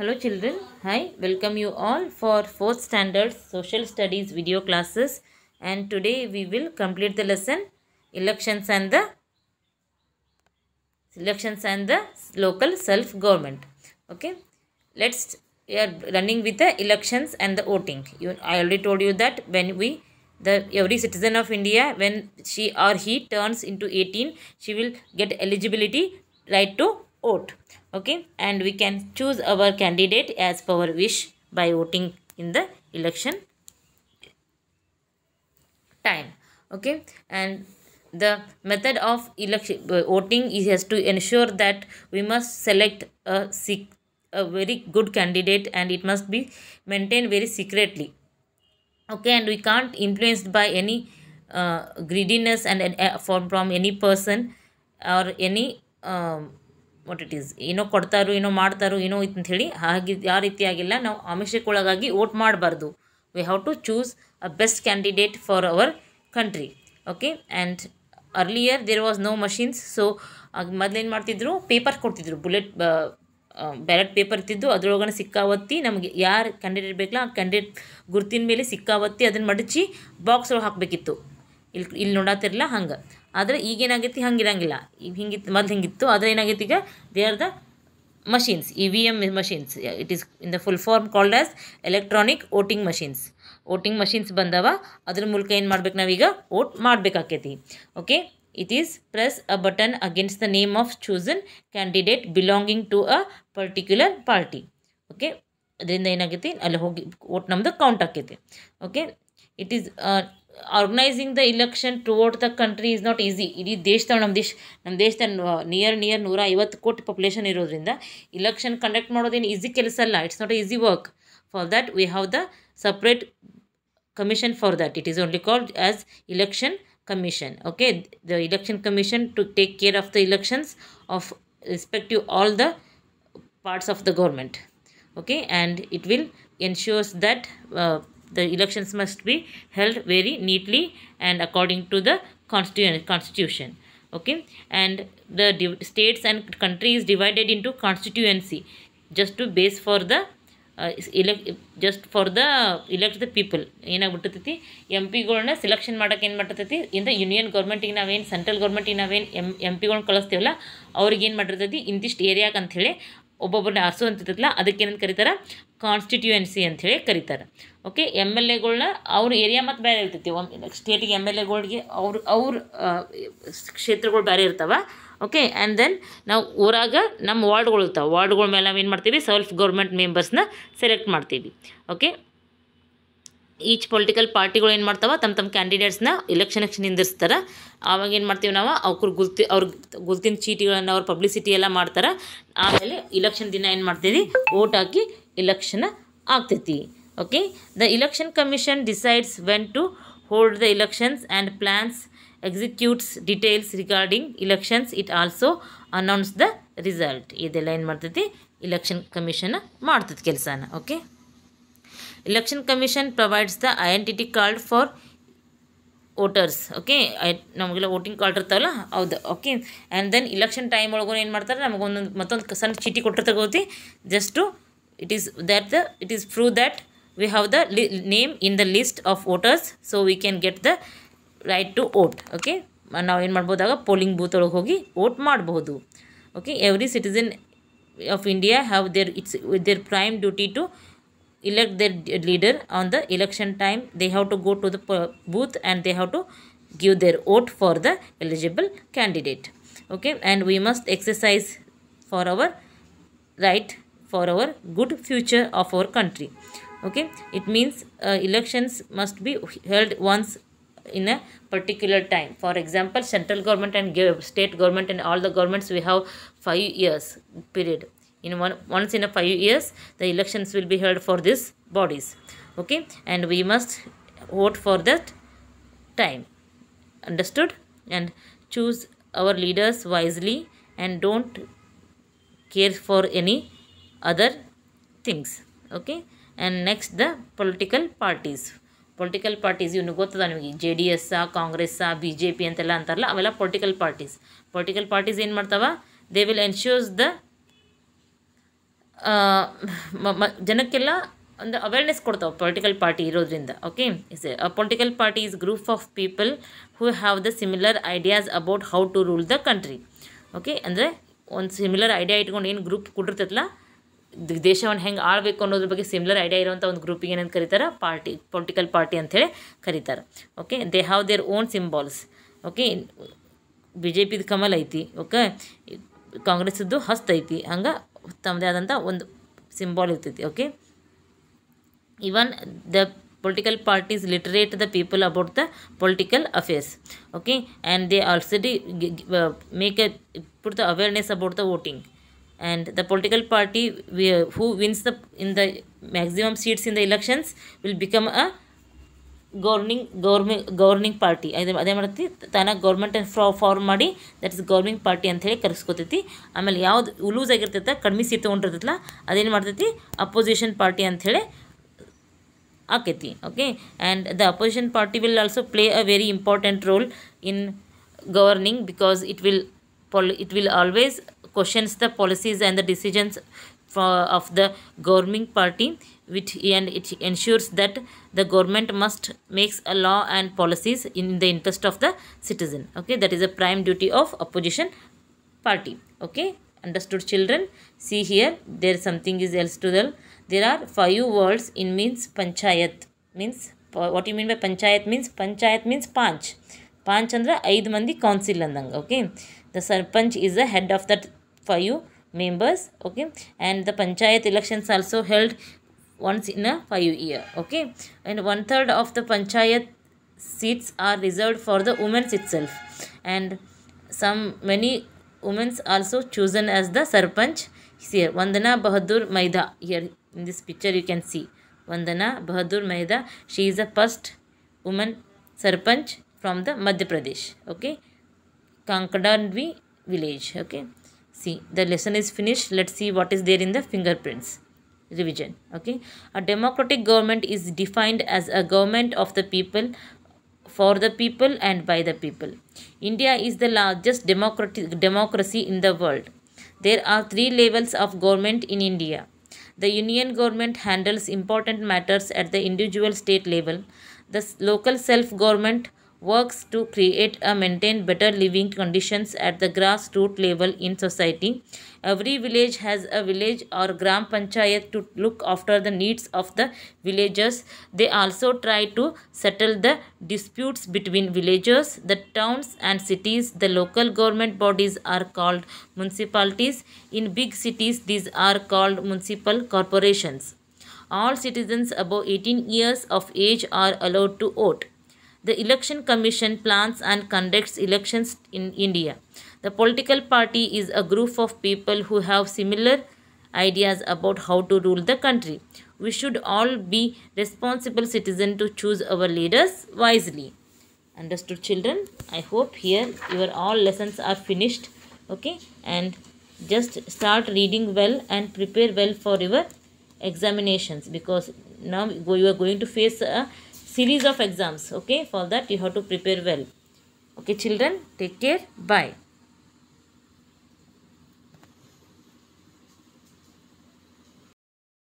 Hello children, hi, welcome you all for 4th standard social studies video classes and today we will complete the lesson elections and the elections and the local self government. Okay, let's we are running with the elections and the voting. You, I already told you that when we the every citizen of India when she or he turns into 18 she will get eligibility right to vote okay and we can choose our candidate as per our wish by voting in the election time okay and the method of election uh, voting is has to ensure that we must select a a very good candidate and it must be maintained very secretly okay and we can't influenced by any uh, greediness and uh, from, from any person or any um, what it is ಏನೋ ಕೊಡ್ತಾರೋ ಏನೋ ಮಾಡ್ತಾರೋ ಏನೋ ಅಂತ ಹೇಳಿ ಹಾಗೆ ಯಾವ ರೀತಿಯಾಗಿಲ್ಲ ನಾವು ಆಮಿಷಕ್ಕೊಳಗಾಗಿ ವೋಟ್ ಮಾಡಬಾರ್ದು we have to choose a best candidate for our country okay and earlier there was no machines so ಮೊದಲೇನು ಮಾಡ್ತಿದ್ರು ಪೇಪರ್ ಕೊಡ್ತಿದ್ರು ಬುಲೆಟ್ ಬ್ಯಾಲೆಟ್ ಪೇಪರ್ ಇರ್ತಿದ್ದು ಅದರೊಳಗಡೆ ಸಿಕ್ಕಾವತ್ತಿ ನಮಗೆ ಯಾರು ಕ್ಯಾಂಡಿಡೇಟ್ ಬೇಕಲ್ಲ ಆ ಕ್ಯಾಂಡಿಡೇಟ್ ಗುರ್ತಿನ ಮೇಲೆ ಸಿಕ್ಕಾವತ್ತಿ ಅದನ್ನು ಮಡಚಿ ಬಾಕ್ಸ್ ಒಳಗೆ ಹಾಕಬೇಕಿತ್ತು ಇಲ್ಲಿ ಇಲ್ಲಿ ನೋಡತ್ತಿರಲಿಲ್ಲ ಹಂಗೆ ಆದರೆ ಈಗೇನಾಗೈತಿ ಹಂಗಿರಂಗಿಲ್ಲ ಈಗ ಹಿಂಗಿತ್ತು ಮೊದಲು ಹಿಂಗಿತ್ತು ಆದರೆ ಏನಾಗೈತಿ ಈಗ they are the machines E V M machines it is in the full form called as electronic voting machines voting machines ಬಂದವ ಅದ್ರ ಮೂಲಕ ಏನು ಮಾಡ್ಬೇಕು ನಾವೀಗ ವೋಟ್ ಮಾಡಬೇಕಾಕೈತಿ okay it is press a button against the name of chosen candidate belonging to a particular party okay ಅದರಿಂದ ಏನಾಗೈತಿ ಅಲ್ಲಿ ಹೋಗಿ ವೋಟ್ ನಮ್ದು ಕೌಂಟ್ ಆಕೈತಿ okay it is organising the election toward the country is not easy ಇಡೀ ದೇಶದ ನಮ್ಮ ದೇಶ ನಮ್ಮ ದೇಶದ ನಿಯರ್ ನಿಯರ್ ನೂರ ಐವತ್ತು ಕೋಟಿ ಪಾಪ್ಯುಲೇಷನ್ ಇರೋದ್ರಿಂದ ಇಲೆಕ್ಷನ್ ಕಂಡಕ್ಟ್ ಮಾಡೋದೇನು ಈಸಿ ಕೆಲಸ ಅಲ್ಲ it's not easy work for that we have the separate commission for that it is only called as election commission okay the election commission to take care of the elections of respective all the parts of the government okay and it will ensures that uh, the elections must be held very neatly and according to the constitution okay and the states and country is divided into constituency just to base for the ಇಲೆಕ್ just for the elect the people ಏನಾಗ್ಬಿಟ್ಟಿರ್ತೈತಿ M ಪಿಗಳನ್ನ selection ಮಾಡೋಕೆ ಏನು ಮಾಡ್ತೈತಿ ಇಂದ union ಗೌರ್ಮೆಂಟಿಗೆ ನಾವೇನು central ಗೌರ್ಮೆಂಟಿಗೆ ನಾವೇನು M M ಪಿಗಳನ್ನ ಕಳಿಸ್ತೀವಲ್ಲ ಅವ್ರಿಗೆ ಏನು ಮಾಡಿರ್ತೈತಿ ಇಂತಿಷ್ಟು ಏರಿಯಾಗಂಥೇಳಿ ಒಬ್ಬೊಬ್ಬರನ್ನ ಹಸು ಅಂತಿರ್ತಲ್ಲ ಏನಂತ ಕರೀತಾರೆ ಕಾನ್ಸ್ಟಿಟ್ಯೂಯೆನ್ಸಿ ಅಂಥೇಳಿ ಕರೀತಾರೆ ಓಕೆ ಎಮ್ ಎಲ್ ಎಗಳನ್ನ ಅವ್ರ ಏರಿಯಾ ಮತ್ತು ಬೇರೆ ಇರ್ತೈತಿ ಒಂದು ಸ್ಟೇಟಿಗೆ ಎಮ್ ಎಲ್ ಎಗಳಿಗೆ ಅವ್ರ ಅವ್ರ ಕ್ಷೇತ್ರಗಳು ಬೇರೆ ಇರ್ತಾವೆ ಓಕೆ ಆ್ಯಂಡ್ ದೆನ್ ನಾವು ಊರಾಗ ನಮ್ಮ ವಾರ್ಡ್ಗಳು ಇರ್ತಾವೆ ವಾರ್ಡ್ಗಳ ಮೇಲೆ ನಾವು ಏನು ಮಾಡ್ತೀವಿ ಸೆಲ್ಫ್ ಗೌರ್ಮೆಂಟ್ ಮೆಂಬರ್ಸ್ನ ಸೆಲೆಕ್ಟ್ ಮಾಡ್ತೀವಿ ಓಕೆ ಈಚ್ ಪೊಲಿಟಿಕಲ್ ಪಾರ್ಟಿಗಳು ಏನು ಮಾಡ್ತಾವೆ ತಮ್ಮ ತಮ್ಮ ಕ್ಯಾಂಡಿಡೇಟ್ಸ್ನ ಇಲೆಕ್ಷನ್ ನಿಂದಿರ್ಸ್ತಾರೆ ಆವಾಗ ಏನು ಮಾಡ್ತೀವಿ ನಾವು ಅವ್ರ ಗುರ್ತಿ ಅವ್ರ ಗುರ್ತಿನ ಚೀಟಿಗಳನ್ನು ಅವ್ರ ಪಬ್ಲಿಸಿಟಿ ಎಲ್ಲ ಮಾಡ್ತಾರೆ ಆಮೇಲೆ ಇಲೆಕ್ಷನ್ ದಿನ ಏನು ಮಾಡ್ತೀವಿ ಓಟ್ ಹಾಕಿ ಇಲೆಕ್ಷನ್ ಆಗ್ತೈತಿ okay the election commission decides when to hold the elections and plans executes details regarding elections it also announce the result ಇದೆಲ್ಲ ಏನು ಮಾಡ್ತೈತಿ ಇಲೆಕ್ಷನ್ ಕಮಿಷನ್ ಮಾಡ್ತೈತಿ ಕೆಲಸನ okay election commission provides the identity card for voters okay ನಮಗೆಲ್ಲ voting card ಇರ್ತಾವಲ್ಲ ಹೌದು okay and then election time ಒಳಗೂ ಏನು ಮಾಡ್ತಾರೆ ನಮಗೊಂದೊಂದು ಮತ್ತೊಂದು ಸಣ್ಣ ಚೀಟಿ ಕೊಟ್ಟರೆ ತಗೋತಿ just it is that the it is prove that we have the name in the list of voters so we can get the right to vote okay ನಾವು ಏನು ಮಾಡ್ಬೋದಾಗ ಪೋಲಿಂಗ್ ಬೂತ್ ಒಳಗೆ ಹೋಗಿ ವೋಟ್ ಮಾಡಬಹುದು okay every citizen of India have their it's their prime duty to elect their leader on the election time they have to go to the booth and they have to give their vote for the eligible candidate okay and we must exercise for our right for our good future of our country okay it means uh, elections must be held once in a particular time for example central government and state government and all the governments we have five years period in one once in a five years the elections will be held for these bodies okay and we must vote for that time understood and choose our leaders wisely and don't care for any other things okay and next the political parties political parties ಇವ್ನು ಗೊತ್ತದ ನಿಮಗೆ J D Congress ಕಾಂಗ್ರೆಸ್ಸಾ B J P ಅಂತೆಲ್ಲ ಅಂತಾರಲ್ಲ political parties parties political parties ಏನು ಮಾಡ್ತಾವ they will ensure the ಮ ಜನಕ್ಕೆಲ್ಲ ಒಂದು ಅವೇರ್ನೆಸ್ ಕೊಡ್ತಾವೆ ಪೊಲಿಟಿಕಲ್ ಪಾರ್ಟಿ ಇರೋದ್ರಿಂದ okay is political party is group of people who have the similar ideas about how to rule the country okay ಅಂದರೆ ಒಂದು similar idea ಇಟ್ಕೊಂಡು ಏನು ಗ್ರೂಪ್ ಕೊಟ್ಟಿರ್ತೈತಲ್ಲ ದೇಶವನ್ನು ಹೆಂಗೆ ಆಳ್ಬೇಕು ಅನ್ನೋದ್ರ ಬಗ್ಗೆ ಸಿಮಿಲರ್ ಐಡಿಯಾ ಇರುವಂಥ ಒಂದು ಗ್ರೂಪಿಗೆ ಏನಂತ ಕರೀತಾರೆ ಪಾರ್ಟಿ ಪೊಲಿಟಿಕಲ್ ಪಾರ್ಟಿ ಅಂಥೇಳಿ ಕರೀತಾರೆ okay they have their own symbols okay B J ಪಿದು ಕಮಲ್ ಐತಿ ಓಕೆ ಕಾಂಗ್ರೆಸ್ದು ಹಸ್ತ್ ಐತಿ ಹಂಗೆ ತಮ್ಮದೇ ಆದಂಥ ಒಂದು ಸಿಂಬಾಲ್ ಇರ್ತೈತಿ okay even the political parties literate the people about the political affairs okay and they also make a put the awareness about the voting and the political party who wins the in the maximum seats in the elections will become a governing ಗೌರ್ಮಿ governing party ಅದೇ ಅದೇ ಮಾಡತ್ತಿ ತನ್ನ government ಫ್ರಾ form ಮಾಡಿ that is governing party ಅಂತ ಹೇಳಿ ಕರೆಸ್ಕೊತೈತಿ ಆಮೇಲೆ ಯಾವುದು ಲೂಸ್ ಆಗಿರ್ತೈತೆ ಕಡಿಮೆ ಸೀಟ್ ತೊಗೊಂಡಿರ್ತೈತಲ್ಲ ಅದೇನು ಮಾಡ್ತೈತಿ ಅಪೋಸಿಷನ್ ಪಾರ್ಟಿ ಅಂಥೇಳಿ ಆಕೈತಿ okay and the opposition party will also play a very important role in governing because it will pull it will always questions the policies and the decisions for, of the governing party which and it ensures that the government must makes a law and policies in the interest of the citizen okay that is a prime duty of opposition party okay understood children see here there something is else to tell there are five words in means panchayat means what you mean by panchayat means panchayat means panch Panchandra andra mandi council andanga okay the sarpanch is the head of that five members okay and the panchayat elections also held once in a five year okay and one third of the panchayat seats are reserved for the women itself and some many women also chosen as the sarpanch here vandana bahadur maida here in this picture you can see vandana bahadur maida she is the first woman sarpanch from the madhya pradesh okay kankadandvi village okay See, the lesson is finished. Let's see what is there in the fingerprints revision. Okay. A democratic government is defined as a government of the people, for the people and by the people. India is the largest democratic democracy in the world. There are three levels of government in India. The union government handles important matters at the individual state level. The local self-government works to create and maintain better living conditions at the grassroots level in society. Every village has a village or gram panchayat to look after the needs of the villagers. They also try to settle the disputes between villagers, the towns and cities. The local government bodies are called municipalities. In big cities, these are called municipal corporations. All citizens above 18 years of age are allowed to vote. The Election Commission plans and conducts elections in India. The political party is a group of people who have similar ideas about how to rule the country. We should all be responsible citizens to choose our leaders wisely. Understood children? I hope here your all lessons are finished. Okay. And just start reading well and prepare well for your examinations because now you are going to face a series of exams okay for that you have to prepare well okay children take care bye